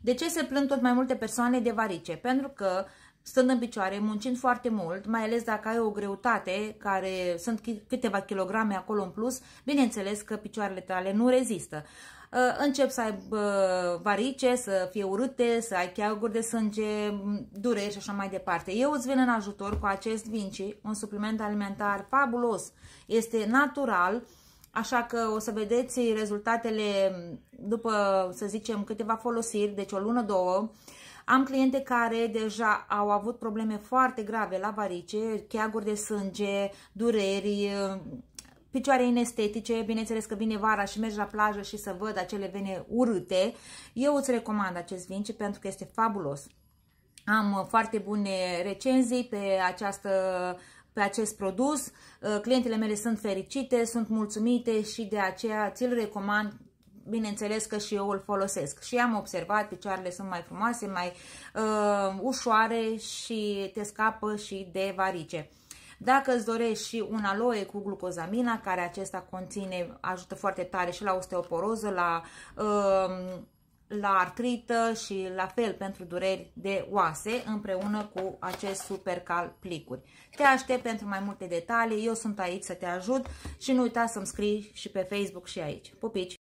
De ce se plâng tot mai multe persoane de varice? Pentru că stând în picioare, muncind foarte mult, mai ales dacă ai o greutate, care sunt câteva kilograme acolo în plus, bineînțeles că picioarele tale nu rezistă. Uh, încep să ai varice, să fie urâte, să ai cheaguri de sânge, dureri și așa mai departe. Eu îți vin în ajutor cu acest Vinci, un supliment alimentar fabulos. Este natural, Așa că o să vedeți rezultatele după, să zicem, câteva folosiri, deci o lună, două. Am cliente care deja au avut probleme foarte grave la varice, cheaguri de sânge, dureri, picioare inestetice, bineînțeles că vine vara și mergi la plajă și să văd acele vene urâte. Eu îți recomand acest vinci pentru că este fabulos. Am foarte bune recenzii pe această pe acest produs. Uh, clientele mele sunt fericite, sunt mulțumite și de aceea ți-l recomand bineînțeles că și eu îl folosesc. Și am observat, picioarele sunt mai frumoase, mai uh, ușoare și te scapă și de varice. Dacă îți dorești și un aloe cu glucozamina, care acesta conține, ajută foarte tare și la osteoporoză, la uh, la artrită și la fel pentru dureri de oase împreună cu acest supercal plicuri. Te aștept pentru mai multe detalii, eu sunt aici să te ajut și nu uita să-mi scrii și pe Facebook și aici. Pupici!